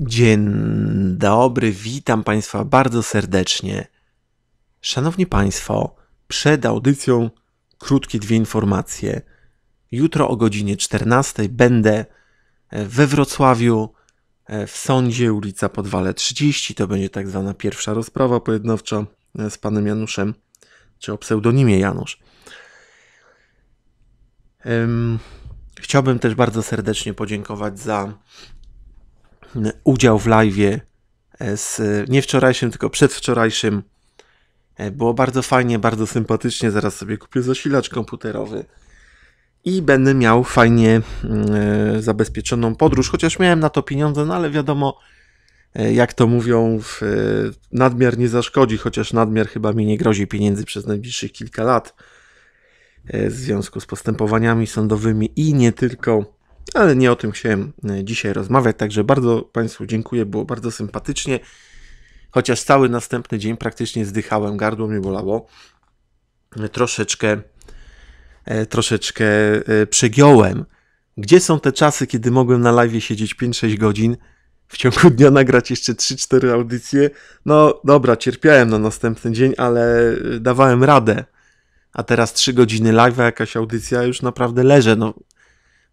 Dzień dobry, witam Państwa bardzo serdecznie. Szanowni Państwo, przed audycją krótkie dwie informacje. Jutro o godzinie 14 będę we Wrocławiu e, w sądzie ulica Podwale 30. To będzie tak zwana pierwsza rozprawa pojednawcza e, z panem Januszem, czy o pseudonimie Janusz. Chciałbym też bardzo serdecznie podziękować za udział w live'ie e, z nie wczorajszym, tylko przedwczorajszym. E, było bardzo fajnie, bardzo sympatycznie. Zaraz sobie kupię zasilacz komputerowy i będę miał fajnie mm, e, zabezpieczoną podróż, chociaż miałem na to pieniądze, no ale wiadomo, jak to mówią, nadmiar nie zaszkodzi, chociaż nadmiar chyba mi nie grozi pieniędzy przez najbliższych kilka lat w związku z postępowaniami sądowymi i nie tylko ale nie o tym chciałem e, dzisiaj rozmawiać, także bardzo Państwu dziękuję, było bardzo sympatycznie, chociaż cały następny dzień praktycznie zdychałem, gardło mnie bolało, e, troszeczkę, e, troszeczkę przegiąłem. Gdzie są te czasy, kiedy mogłem na live siedzieć 5-6 godzin, w ciągu dnia nagrać jeszcze 3-4 audycje? No dobra, cierpiałem na następny dzień, ale dawałem radę. A teraz 3 godziny live, jakaś audycja, już naprawdę leży. No,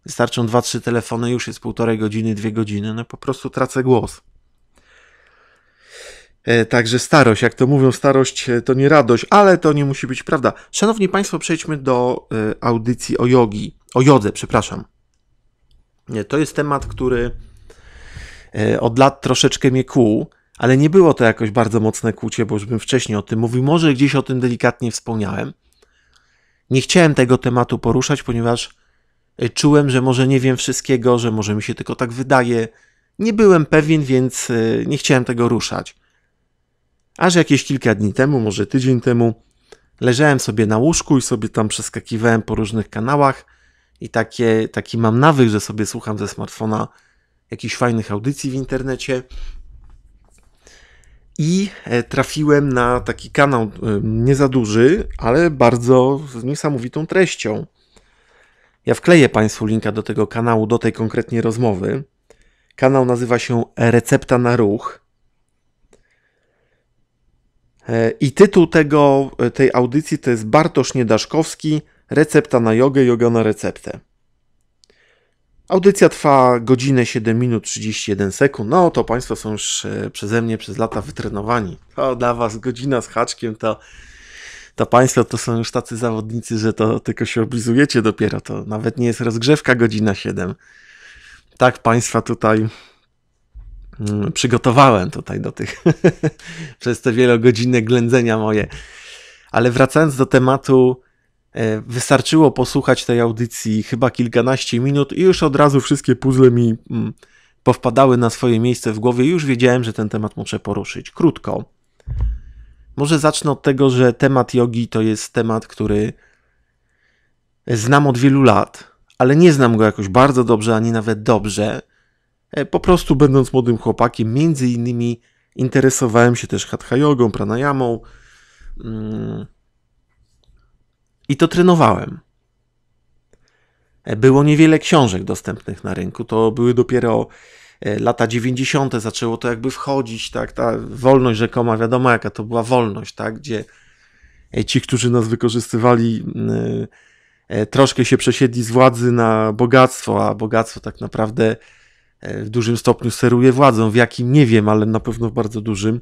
Wystarczą 2-3 telefony, już jest półtorej godziny, dwie godziny, no po prostu tracę głos. E, także starość, jak to mówią, starość e, to nie radość, ale to nie musi być prawda. Szanowni Państwo, przejdźmy do e, audycji o jogi, o jodze, przepraszam. To jest temat, który od lat troszeczkę mnie kłuł, ale nie było to jakoś bardzo mocne kłucie, bo już bym wcześniej o tym mówił. Może gdzieś o tym delikatnie wspomniałem. Nie chciałem tego tematu poruszać, ponieważ Y, czułem, że może nie wiem wszystkiego, że może mi się tylko tak wydaje. Nie byłem pewien, więc y, nie chciałem tego ruszać. Aż jakieś kilka dni temu, może tydzień temu, leżałem sobie na łóżku i sobie tam przeskakiwałem po różnych kanałach i takie, taki mam nawyk, że sobie słucham ze smartfona jakichś fajnych audycji w internecie. I e, trafiłem na taki kanał e, nie za duży, ale bardzo z niesamowitą treścią. Ja wkleję Państwu linka do tego kanału, do tej konkretnie rozmowy. Kanał nazywa się Recepta na Ruch. E, I tytuł tego, e, tej audycji to jest Bartosz Niedaszkowski, recepta na jogę, joga na receptę. Audycja trwa godzinę 7 minut 31 sekund. No to Państwo są już e, przeze mnie przez lata wytrenowani. To dla Was godzina z haczkiem to to państwo to są już tacy zawodnicy, że to tylko się oblizujecie dopiero, to nawet nie jest rozgrzewka godzina 7. Tak państwa tutaj mm, przygotowałem tutaj do tych przez te wielogodzinne ględzenia moje. Ale wracając do tematu, e, wystarczyło posłuchać tej audycji chyba kilkanaście minut i już od razu wszystkie puzzle mi mm, powpadały na swoje miejsce w głowie i już wiedziałem, że ten temat muszę poruszyć. Krótko. Może zacznę od tego, że temat jogi to jest temat, który znam od wielu lat, ale nie znam go jakoś bardzo dobrze, ani nawet dobrze. E, po prostu będąc młodym chłopakiem, między innymi interesowałem się też hatha jogą, pranayamą mm, i to trenowałem. E, było niewiele książek dostępnych na rynku, to były dopiero E, lata 90. zaczęło to jakby wchodzić, tak, ta wolność rzekoma, wiadomo jaka to była wolność, tak, gdzie e, ci, którzy nas wykorzystywali, mm, e, troszkę się przesiedli z władzy na bogactwo, a bogactwo tak naprawdę w dużym stopniu steruje władzą, w jakim nie wiem, ale na pewno w bardzo dużym.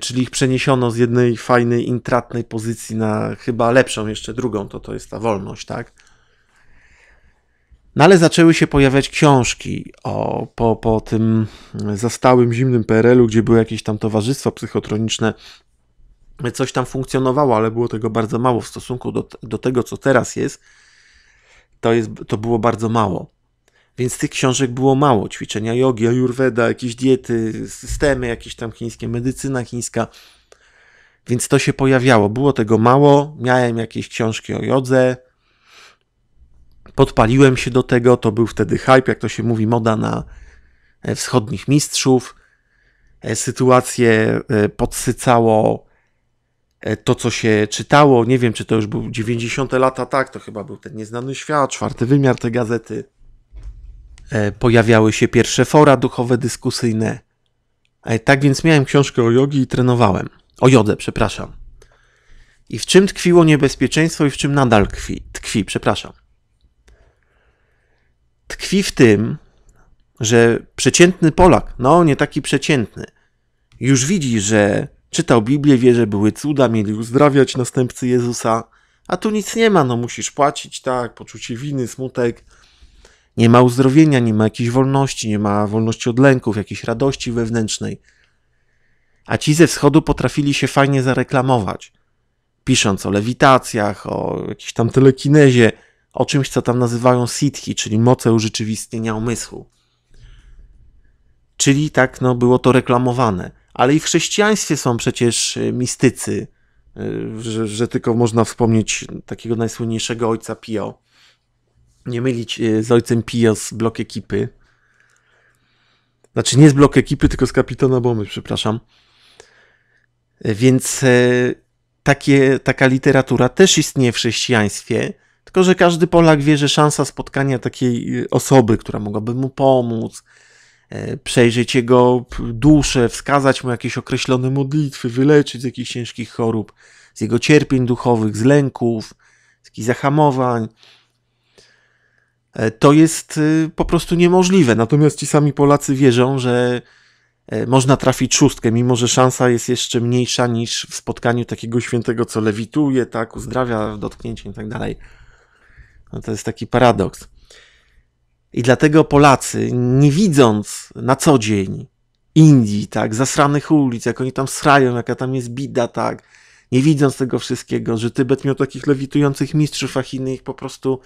Czyli ich przeniesiono z jednej fajnej, intratnej pozycji na chyba lepszą jeszcze drugą, to to jest ta wolność, tak? No ale zaczęły się pojawiać książki o, po, po tym zastałym zimnym PRL-u, gdzie były jakieś tam towarzystwa psychotroniczne. Coś tam funkcjonowało, ale było tego bardzo mało w stosunku do, do tego, co teraz jest. To, jest. to było bardzo mało. Więc tych książek było mało. Ćwiczenia jogi, ayurveda, jakieś diety, systemy, jakieś tam chińskie, medycyna chińska. Więc to się pojawiało. Było tego mało. Miałem jakieś książki o jodze, Podpaliłem się do tego, to był wtedy hype, jak to się mówi, moda na e, wschodnich mistrzów. E, sytuację e, podsycało to, co się czytało. Nie wiem, czy to już był 90 lata, tak, to chyba był ten nieznany świat, czwarty wymiar te gazety. Pojawiały się pierwsze fora duchowe, dyskusyjne. Tak więc miałem książkę o jogi i trenowałem. O jodze, przepraszam. I w czym tkwiło niebezpieczeństwo i w czym nadal tkwi, tkwi przepraszam tkwi w tym, że przeciętny Polak, no nie taki przeciętny, już widzi, że czytał Biblię, wie, że były cuda, mieli uzdrawiać następcy Jezusa, a tu nic nie ma, no musisz płacić, tak, poczucie winy, smutek. Nie ma uzdrowienia, nie ma jakiejś wolności, nie ma wolności od lęków, jakiejś radości wewnętrznej. A ci ze wschodu potrafili się fajnie zareklamować, pisząc o lewitacjach, o jakiejś tam telekinezie, o czymś, co tam nazywają sitki, czyli moce urzeczywistnienia umysłu. Czyli tak, no, było to reklamowane. Ale i w chrześcijaństwie są przecież y, mistycy, y, że, że tylko można wspomnieć takiego najsłynniejszego ojca Pio. Nie mylić y, z ojcem Pio z blok ekipy. Znaczy nie z blok ekipy, tylko z kapitana Bomy, przepraszam. Więc e, takie, taka literatura też istnieje w chrześcijaństwie, tylko, że każdy Polak wie, że szansa spotkania takiej y, osoby, która mogłaby mu pomóc, e, przejrzeć jego duszę, wskazać mu jakieś określone modlitwy, wyleczyć z jakichś ciężkich chorób, z jego cierpień duchowych, z lęków, z jakichś zahamowań, e, to jest y, po prostu niemożliwe. Natomiast ci sami Polacy wierzą, że e, można trafić szóstkę, mimo że szansa jest jeszcze mniejsza niż w spotkaniu takiego świętego, co lewituje, tak, uzdrawia dotknięciem i tak dalej. No to jest taki paradoks. I dlatego Polacy, nie widząc na co dzień Indii, tak, zasranych ulic, jak oni tam srają, jaka tam jest bida, tak, nie widząc tego wszystkiego, że Tybet miał takich lewitujących mistrzów, a Chiny ich po prostu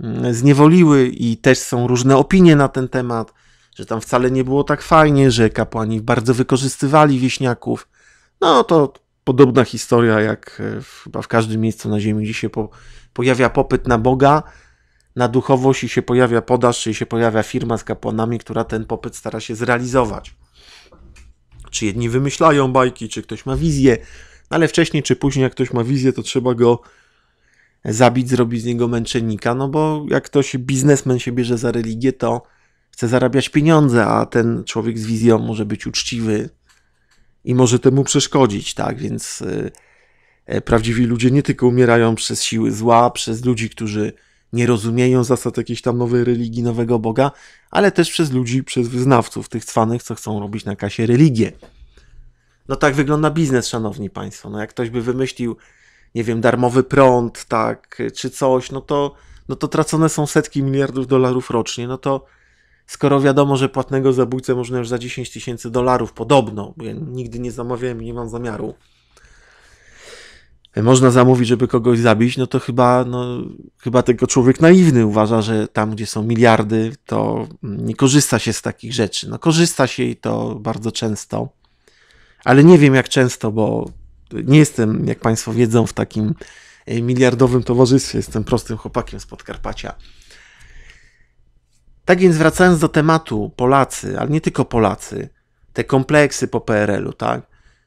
mm, zniewoliły i też są różne opinie na ten temat, że tam wcale nie było tak fajnie, że kapłani bardzo wykorzystywali wieśniaków. No to podobna historia jak e, w, chyba w każdym miejscu na Ziemi, gdzie się po, pojawia popyt na Boga, na duchowość i się pojawia podaż, czyli się pojawia firma z kapłanami, która ten popyt stara się zrealizować. Czy jedni wymyślają bajki, czy ktoś ma wizję, no ale wcześniej czy później, jak ktoś ma wizję, to trzeba go zabić, zrobić z niego męczennika, no bo jak ktoś, biznesmen się bierze za religię, to chce zarabiać pieniądze, a ten człowiek z wizją może być uczciwy, i może temu przeszkodzić, tak? Więc e, e, prawdziwi ludzie nie tylko umierają przez siły zła, przez ludzi, którzy nie rozumieją zasad jakiejś tam nowej religii, nowego Boga, ale też przez ludzi, przez wyznawców, tych cwanych, co chcą robić na kasie religię. No tak wygląda biznes, szanowni państwo. No jak ktoś by wymyślił, nie wiem, darmowy prąd, tak, czy coś, no to, no to tracone są setki miliardów dolarów rocznie, no to skoro wiadomo, że płatnego zabójcę można już za 10 tysięcy dolarów, podobno, bo ja nigdy nie zamawiałem i nie mam zamiaru, e, można zamówić, żeby kogoś zabić, no to chyba, no, chyba tego człowiek naiwny uważa, że tam, gdzie są miliardy, to mm, nie korzysta się z takich rzeczy. No korzysta się i to bardzo często, ale nie wiem jak często, bo nie jestem, jak Państwo wiedzą, w takim e, miliardowym towarzystwie, jestem prostym chłopakiem z Podkarpacia. Tak więc wracając do tematu Polacy, ale nie tylko Polacy, te kompleksy po PRL-u, tak?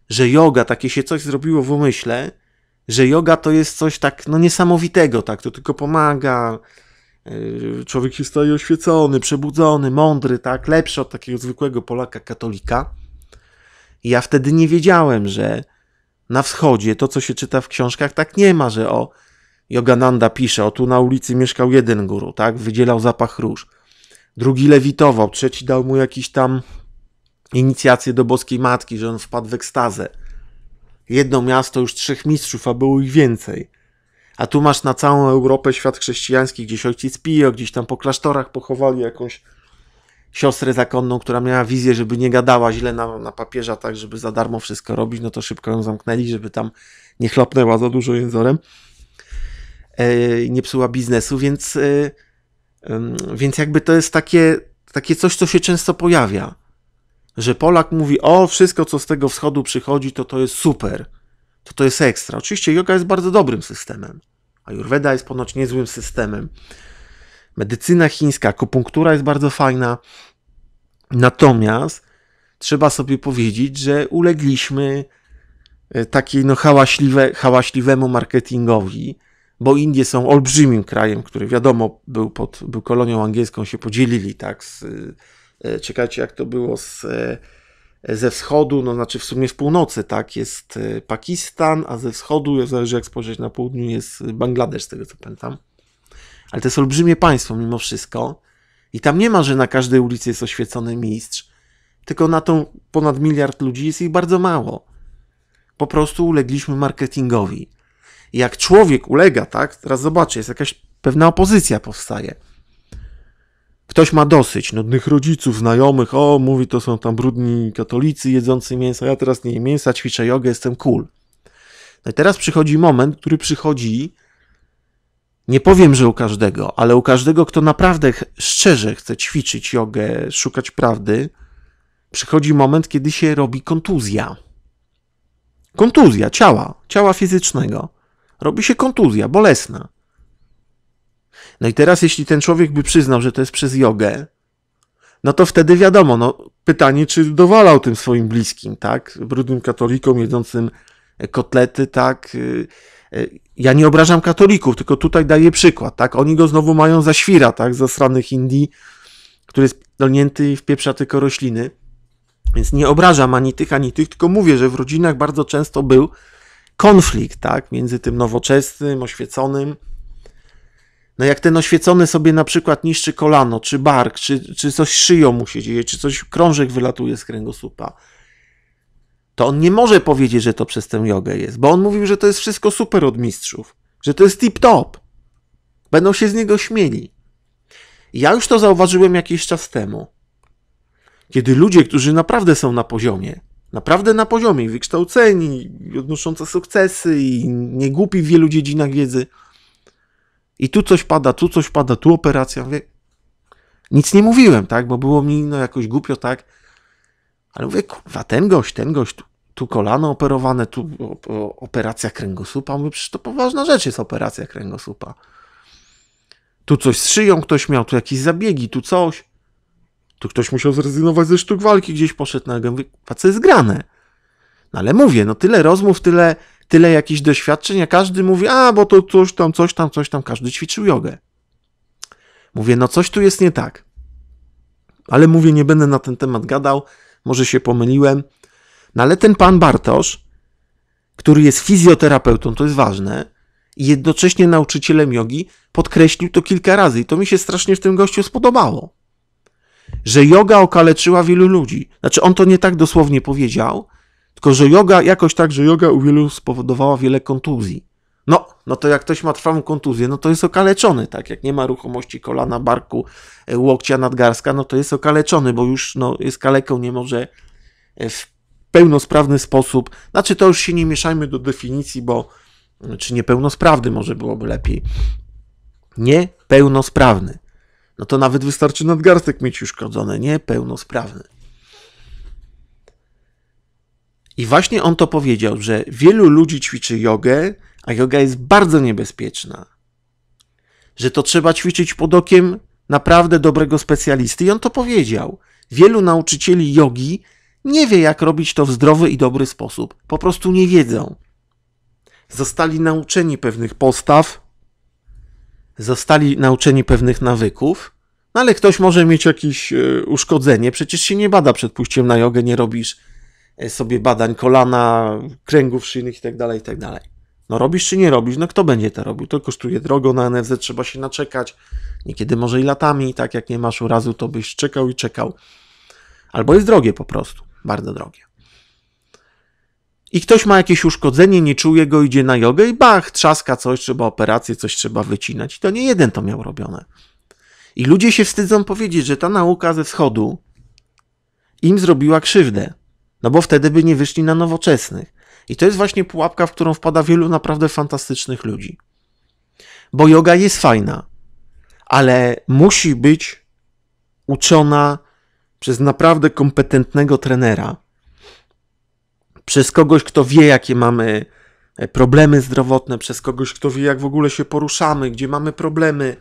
Że yoga, takie się coś zrobiło w umyśle, że yoga to jest coś tak no niesamowitego, tak? To tylko pomaga, yy, człowiek się staje oświecony, przebudzony, mądry, tak? Lepszy od takiego zwykłego Polaka katolika. I ja wtedy nie wiedziałem, że na wschodzie to, co się czyta w książkach, tak nie ma, że o Yogananda pisze, o tu na ulicy mieszkał jeden guru, tak? Wydzielał zapach róż drugi lewitował, trzeci dał mu jakiś tam inicjacje do boskiej matki, że on wpadł w ekstazę. Jedno miasto już trzech mistrzów, a było ich więcej. A tu masz na całą Europę świat chrześcijański, gdzieś ojciec Pio, gdzieś tam po klasztorach pochowali jakąś siostrę zakonną, która miała wizję, żeby nie gadała źle na, na papieża, tak żeby za darmo wszystko robić, no to szybko ją zamknęli, żeby tam nie chlopnęła za dużo jęzorem, e, nie psuła biznesu, więc... E, więc jakby to jest takie, takie coś, co się często pojawia, że Polak mówi, o, wszystko, co z tego wschodu przychodzi, to to jest super, to to jest ekstra. Oczywiście yoga jest bardzo dobrym systemem, a Ayurveda jest ponoć niezłym systemem. Medycyna chińska, akupunktura jest bardzo fajna, natomiast trzeba sobie powiedzieć, że ulegliśmy e, takiej no hałaśliwe, hałaśliwemu marketingowi, bo Indie są olbrzymim krajem, który wiadomo był, pod, był kolonią angielską, się podzielili, tak, z, e, czekajcie jak to było z, e, ze wschodu, no znaczy w sumie z północy, tak, jest e, Pakistan, a ze wschodu, zależy jak spojrzeć na południu, jest Bangladesz, z tego co pamiętam. Ale to jest olbrzymie państwo mimo wszystko i tam nie ma, że na każdej ulicy jest oświecony mistrz, tylko na tą ponad miliard ludzi jest ich bardzo mało. Po prostu ulegliśmy marketingowi jak człowiek ulega, tak, teraz zobaczcie, jest jakaś pewna opozycja powstaje. Ktoś ma dosyć nudnych rodziców, znajomych, o, mówi, to są tam brudni katolicy jedzący mięsa, ja teraz nie jem mięsa, ćwiczę jogę, jestem cool. No i teraz przychodzi moment, który przychodzi, nie powiem, że u każdego, ale u każdego, kto naprawdę szczerze chce ćwiczyć jogę, szukać prawdy, przychodzi moment, kiedy się robi kontuzja. Kontuzja ciała, ciała fizycznego robi się kontuzja bolesna. No i teraz, jeśli ten człowiek by przyznał, że to jest przez jogę, no to wtedy wiadomo, no, pytanie, czy dowalał tym swoim bliskim, tak? Brudnym katolikom jedzącym kotlety, tak? Y, y, ja nie obrażam katolików, tylko tutaj daję przykład, tak? Oni go znowu mają za świra, tak? Za stranych Indii, który jest dolnięty w wpieprza tylko rośliny. Więc nie obrażam ani tych, ani tych, tylko mówię, że w rodzinach bardzo często był konflikt, tak, między tym nowoczesnym, oświeconym. No jak ten oświecony sobie na przykład niszczy kolano, czy bark, czy, czy coś szyją mu się dzieje, czy coś krążek wylatuje z kręgosłupa, to on nie może powiedzieć, że to przez tę jogę jest, bo on mówił, że to jest wszystko super od mistrzów, że to jest tip-top. Będą się z niego śmieli. Ja już to zauważyłem jakiś czas temu, kiedy ludzie, którzy naprawdę są na poziomie, naprawdę na poziomie, wykształceni, odnoszący sukcesy i niegłupi w wielu dziedzinach wiedzy. I tu coś pada, tu coś pada, tu operacja. Mówię, nic nie mówiłem, tak, bo było mi no, jakoś głupio, tak. Ale mówię, kurwa, ten gość, ten gość, tu, tu kolano operowane, tu o, o, operacja kręgosłupa. Mówię, przecież to poważna rzecz jest operacja kręgosłupa. Tu coś z szyją ktoś miał, tu jakieś zabiegi, tu coś. Tu ktoś musiał zrezygnować ze sztuk walki, gdzieś poszedł na gębę. a co jest grane? No ale mówię, no tyle rozmów, tyle, tyle jakichś doświadczeń, a każdy mówi, a bo to coś tam, coś tam, coś tam, każdy ćwiczył jogę. Mówię, no coś tu jest nie tak. Ale mówię, nie będę na ten temat gadał, może się pomyliłem. No ale ten pan Bartosz, który jest fizjoterapeutą, to jest ważne, i jednocześnie nauczycielem jogi, podkreślił to kilka razy i to mi się strasznie w tym gościu spodobało że yoga okaleczyła wielu ludzi. Znaczy, on to nie tak dosłownie powiedział, tylko że yoga, jakoś tak, że yoga u wielu spowodowała wiele kontuzji. No, no to jak ktoś ma trwałą kontuzję, no to jest okaleczony, tak? Jak nie ma ruchomości kolana, barku, e, łokcia, nadgarska, no to jest okaleczony, bo już no, jest kaleką, nie może e, w pełnosprawny sposób, znaczy to już się nie mieszajmy do definicji, bo czy znaczy, niepełnosprawny może byłoby lepiej. Niepełnosprawny no to nawet wystarczy nadgarstek mieć uszkodzony, nie pełnosprawny. I właśnie on to powiedział, że wielu ludzi ćwiczy jogę, a joga jest bardzo niebezpieczna. Że to trzeba ćwiczyć pod okiem naprawdę dobrego specjalisty. I on to powiedział. Wielu nauczycieli jogi nie wie, jak robić to w zdrowy i dobry sposób. Po prostu nie wiedzą. Zostali nauczeni pewnych postaw, zostali nauczeni pewnych nawyków, no ale ktoś może mieć jakieś e, uszkodzenie, przecież się nie bada przed pójściem na jogę, nie robisz e, sobie badań kolana, kręgów szyjnych itd., tak itd. Tak no robisz czy nie robisz, no kto będzie to robił? To kosztuje drogo, na NFZ trzeba się naczekać, niekiedy może i latami, tak jak nie masz urazu, to byś czekał i czekał. Albo jest drogie po prostu, bardzo drogie i ktoś ma jakieś uszkodzenie, nie czuje go, idzie na jogę i bach, trzaska coś, trzeba operację, coś trzeba wycinać. I to nie jeden to miał robione. I ludzie się wstydzą powiedzieć, że ta nauka ze wschodu im zrobiła krzywdę, no bo wtedy by nie wyszli na nowoczesnych. I to jest właśnie pułapka, w którą wpada wielu naprawdę fantastycznych ludzi. Bo yoga jest fajna, ale musi być uczona przez naprawdę kompetentnego trenera, przez kogoś, kto wie, jakie mamy e, problemy zdrowotne, przez kogoś, kto wie, jak w ogóle się poruszamy, gdzie mamy problemy.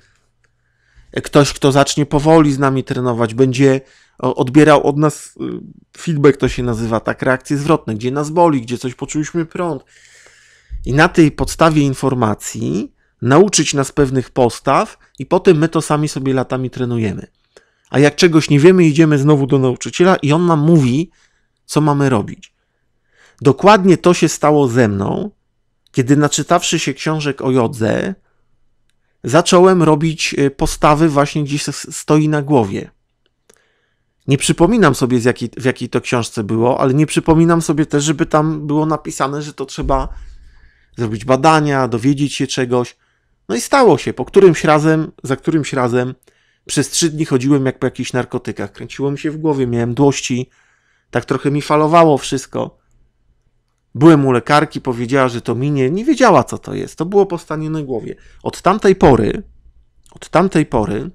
E, ktoś, kto zacznie powoli z nami trenować, będzie odbierał od nas y, feedback, to się nazywa, tak, reakcje zwrotne, gdzie nas boli, gdzie coś poczuliśmy prąd. I na tej podstawie informacji nauczyć nas pewnych postaw, i potem my to sami sobie latami trenujemy. A jak czegoś nie wiemy, idziemy znowu do nauczyciela i on nam mówi, co mamy robić. Dokładnie to się stało ze mną, kiedy naczytawszy się książek o jodze, zacząłem robić y, postawy właśnie gdzieś stoi na głowie. Nie przypominam sobie, z jakiej, w jakiej to książce było, ale nie przypominam sobie też, żeby tam było napisane, że to trzeba zrobić badania, dowiedzieć się czegoś. No i stało się. Po którymś razem, za którymś razem, przez trzy dni chodziłem jak po jakichś narkotykach. Kręciło mi się w głowie, miałem dłości, tak trochę mi falowało wszystko. Byłem u lekarki, powiedziała, że to minie, nie wiedziała co to jest. To było po stanie na głowie. Od tamtej pory, od tamtej pory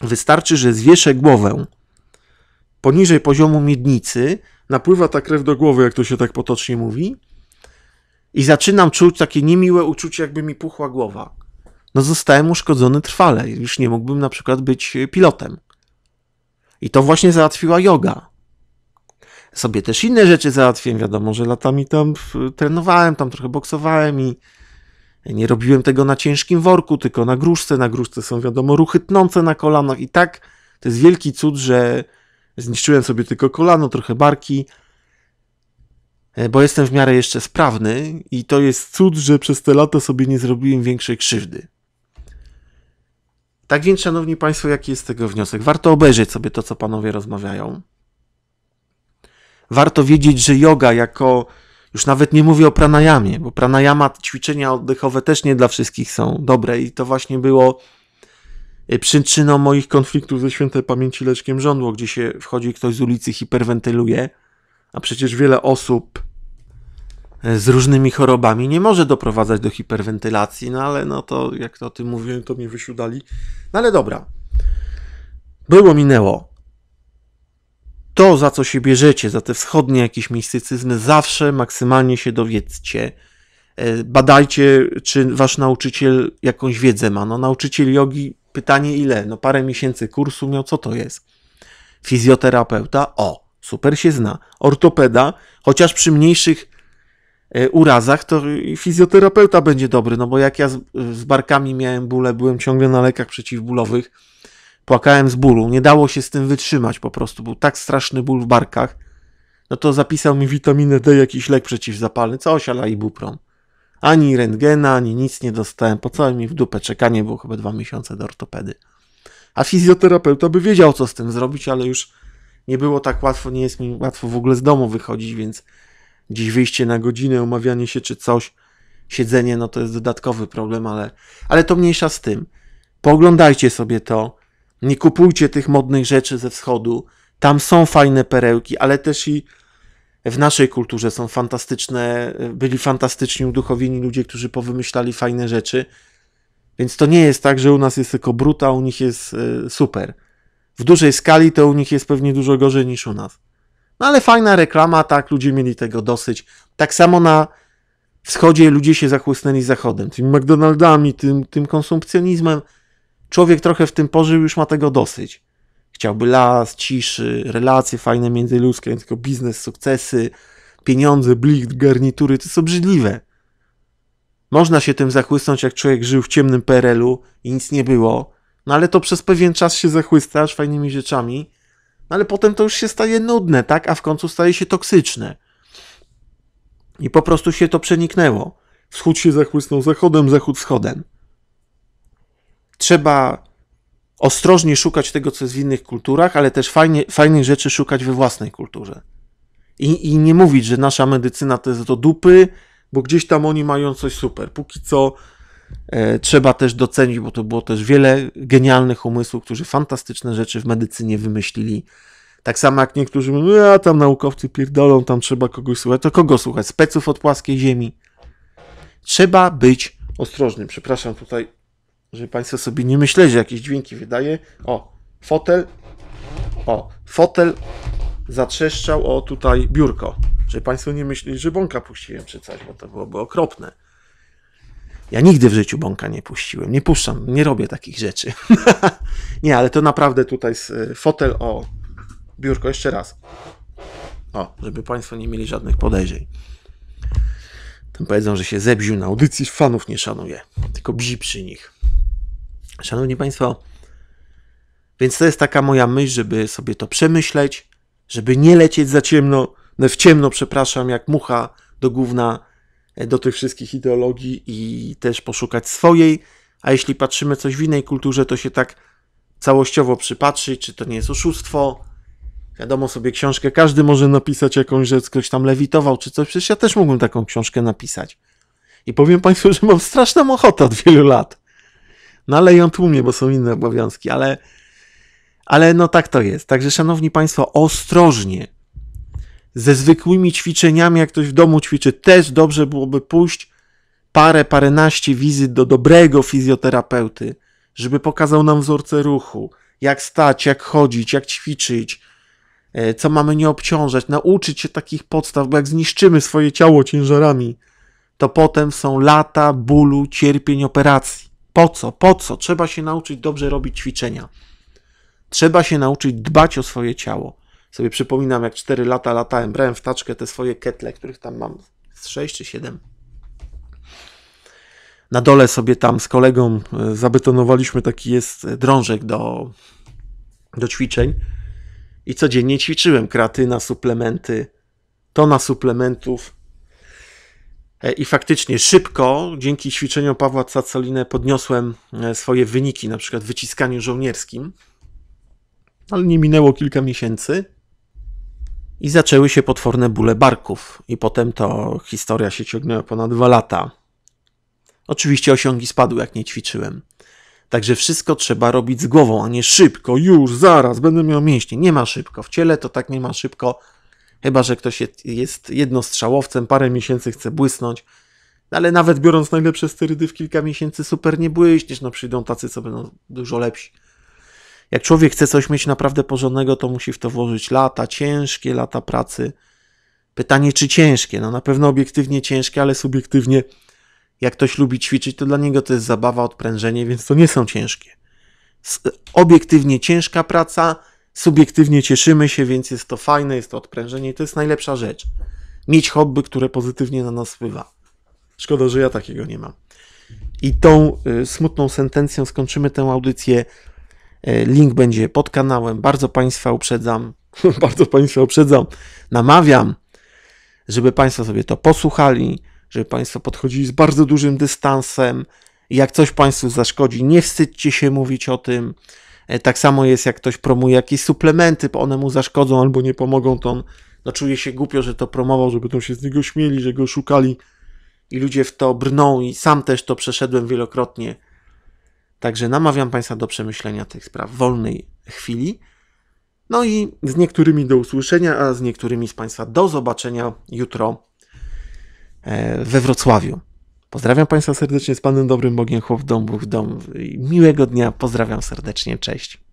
wystarczy, że zwieszę głowę poniżej poziomu miednicy, napływa ta krew do głowy, jak to się tak potocznie mówi, i zaczynam czuć takie niemiłe uczucie, jakby mi puchła głowa. No zostałem uszkodzony trwale, już nie mógłbym na przykład być pilotem. I to właśnie załatwiła yoga sobie też inne rzeczy załatwiłem. Wiadomo, że latami tam trenowałem, tam trochę boksowałem i nie robiłem tego na ciężkim worku, tylko na gruszce. Na gruszce są, wiadomo, ruchy tnące na kolanach i tak to jest wielki cud, że zniszczyłem sobie tylko kolano, trochę barki, e, bo jestem w miarę jeszcze sprawny i to jest cud, że przez te lata sobie nie zrobiłem większej krzywdy. Tak więc, szanowni państwo, jaki jest tego wniosek? Warto obejrzeć sobie to, co panowie rozmawiają warto wiedzieć, że yoga jako już nawet nie mówię o pranayamie, bo pranayama, ćwiczenia oddechowe też nie dla wszystkich są dobre i to właśnie było e, przyczyną moich konfliktów ze świętej pamięci Leczkiem Żądło, gdzie się wchodzi ktoś z ulicy, hiperwentyluje, a przecież wiele osób e, z różnymi chorobami nie może doprowadzać do hiperwentylacji, no ale no to jak to o tym mówiłem, to mnie wysiudali. No ale dobra. Było, minęło to, za co się bierzecie, za te wschodnie jakieś mistycyzmy, zawsze maksymalnie się dowiedzcie. E, badajcie, czy wasz nauczyciel jakąś wiedzę ma. No, nauczyciel jogi, pytanie ile? No, parę miesięcy kursu miał, co to jest? Fizjoterapeuta? O, super się zna. Ortopeda, chociaż przy mniejszych e, urazach, to fizjoterapeuta będzie dobry, no bo jak ja z, z barkami miałem bóle, byłem ciągle na lekach przeciwbólowych, Płakałem z bólu, nie dało się z tym wytrzymać po prostu, był tak straszny ból w barkach. No to zapisał mi witaminę D, jakiś lek przeciwzapalny, coś ale i bupron. Ani rentgena, ani nic nie dostałem, po całym mi w dupę, czekanie było chyba dwa miesiące do ortopedy. A fizjoterapeuta by wiedział, co z tym zrobić, ale już nie było tak łatwo, nie jest mi łatwo w ogóle z domu wychodzić, więc gdzieś wyjście na godzinę, umawianie się czy coś, siedzenie, no to jest dodatkowy problem, ale, ale to mniejsza z tym. Pooglądajcie sobie to. Nie kupujcie tych modnych rzeczy ze wschodu. Tam są fajne perełki, ale też i w naszej kulturze są fantastyczne, byli fantastyczni, uduchowieni ludzie, którzy powymyślali fajne rzeczy. Więc to nie jest tak, że u nas jest tylko bruta, u nich jest e, super. W dużej skali to u nich jest pewnie dużo gorzej niż u nas. No ale fajna reklama, tak, ludzie mieli tego dosyć. Tak samo na wschodzie ludzie się zachłysnęli zachodem, tymi McDonaldami, tym, tym konsumpcjonizmem. Człowiek trochę w tym pożył, już ma tego dosyć. Chciałby las, ciszy, relacje fajne międzyludzkie, tylko biznes, sukcesy, pieniądze, blik, garnitury, to jest obrzydliwe. Można się tym zachłysnąć, jak człowiek żył w ciemnym PRL-u i nic nie było, no ale to przez pewien czas się zachłystasz fajnymi rzeczami, no ale potem to już się staje nudne, tak? A w końcu staje się toksyczne. I po prostu się to przeniknęło. Wschód się zachłysnął zachodem, zachód wschodem trzeba ostrożnie szukać tego, co jest w innych kulturach, ale też fajnie, fajnych rzeczy szukać we własnej kulturze. I, I nie mówić, że nasza medycyna to jest do dupy, bo gdzieś tam oni mają coś super. Póki co e, trzeba też docenić, bo to było też wiele genialnych umysłów, którzy fantastyczne rzeczy w medycynie wymyślili. Tak samo jak niektórzy mówią, no, a tam naukowcy pierdolą, tam trzeba kogoś słuchać. To kogo słuchać? Speców od płaskiej ziemi. Trzeba być ostrożnym. Przepraszam, tutaj żeby Państwo sobie nie myśleli, że jakieś dźwięki wydaje. O, fotel. O, fotel zatrzeszczał o tutaj biurko. Żeby Państwo nie myśleli, że bąka puściłem czy coś, bo to byłoby okropne. Ja nigdy w życiu bąka nie puściłem. Nie puszczam, nie robię takich rzeczy. nie, ale to naprawdę tutaj y, fotel o biurko. Jeszcze raz. O, żeby Państwo nie mieli żadnych podejrzeń. Tym powiedzą, że się zebził na audycji, fanów nie szanuje, tylko bzi przy nich. Szanowni Państwo, więc to jest taka moja myśl, żeby sobie to przemyśleć, żeby nie lecieć za ciemno, no, w ciemno, przepraszam, jak mucha do główna e, do tych wszystkich ideologii i też poszukać swojej, a jeśli patrzymy coś w innej kulturze, to się tak całościowo przypatrzyć, czy to nie jest oszustwo. Wiadomo sobie, książkę każdy może napisać jakąś rzecz, ktoś tam lewitował, czy coś. Przecież ja też mógłbym taką książkę napisać. I powiem Państwu, że mam straszną ochotę od wielu lat. No ale ją tłumie, bo są inne obowiązki, ale, ale no tak to jest. Także szanowni państwo, ostrożnie. Ze zwykłymi ćwiczeniami, jak ktoś w domu ćwiczy, też dobrze byłoby pójść parę, paręnaście wizyt do dobrego fizjoterapeuty, żeby pokazał nam wzorce ruchu, jak stać, jak chodzić, jak ćwiczyć, e, co mamy nie obciążać, nauczyć się takich podstaw, bo jak zniszczymy swoje ciało ciężarami, to potem są lata bólu, cierpień, operacji. Po co? Po co? Trzeba się nauczyć dobrze robić ćwiczenia. Trzeba się nauczyć dbać o swoje ciało. Sobie przypominam, jak 4 lata latałem, brałem w taczkę te swoje ketle, których tam mam z 6 czy 7. Na dole sobie tam z kolegą e, zabetonowaliśmy taki jest e, drążek do, do ćwiczeń i codziennie ćwiczyłem na suplementy, tona suplementów, E, I faktycznie szybko, dzięki ćwiczeniom Pawła Cacolinę, podniosłem e, swoje wyniki, na przykład w wyciskaniu żołnierskim. Ale nie minęło kilka miesięcy i zaczęły się potworne bóle barków. I potem to historia się ciągnęła ponad dwa lata. Oczywiście osiągi spadły, jak nie ćwiczyłem. Także wszystko trzeba robić z głową, a nie szybko, już, zaraz, będę miał mięśnie. Nie ma szybko. W ciele to tak nie ma szybko, Chyba, że ktoś jest jednostrzałowcem, parę miesięcy chce błysnąć, ale nawet biorąc najlepsze sterydy w kilka miesięcy, super nie błyśniesz, no przyjdą tacy, co będą dużo lepsi. Jak człowiek chce coś mieć naprawdę porządnego, to musi w to włożyć lata, ciężkie lata pracy. Pytanie, czy ciężkie? No na pewno obiektywnie ciężkie, ale subiektywnie, jak ktoś lubi ćwiczyć, to dla niego to jest zabawa, odprężenie, więc to nie są ciężkie. Obiektywnie ciężka praca, subiektywnie cieszymy się, więc jest to fajne, jest to odprężenie i to jest najlepsza rzecz. Mieć hobby, które pozytywnie na nas wpływa. Szkoda, że ja takiego nie mam. I tą y, smutną sentencją skończymy tę audycję. Y, link będzie pod kanałem. Bardzo Państwa uprzedzam, bardzo Państwa uprzedzam, namawiam, żeby Państwo sobie to posłuchali, żeby Państwo podchodzili z bardzo dużym dystansem. Jak coś Państwu zaszkodzi, nie wstydźcie się mówić o tym E, tak samo jest, jak ktoś promuje jakieś suplementy, one mu zaszkodzą albo nie pomogą, to on no, czuje się głupio, że to promował, żeby będą się z niego śmieli, że go szukali i ludzie w to brną i sam też to przeszedłem wielokrotnie. Także namawiam Państwa do przemyślenia tych spraw w wolnej chwili. No i z niektórymi do usłyszenia, a z niektórymi z Państwa do zobaczenia jutro e, we Wrocławiu. Pozdrawiam Państwa serdecznie z Panem Dobrym Bogiem, chłop bóg dom. Miłego dnia, pozdrawiam serdecznie, cześć.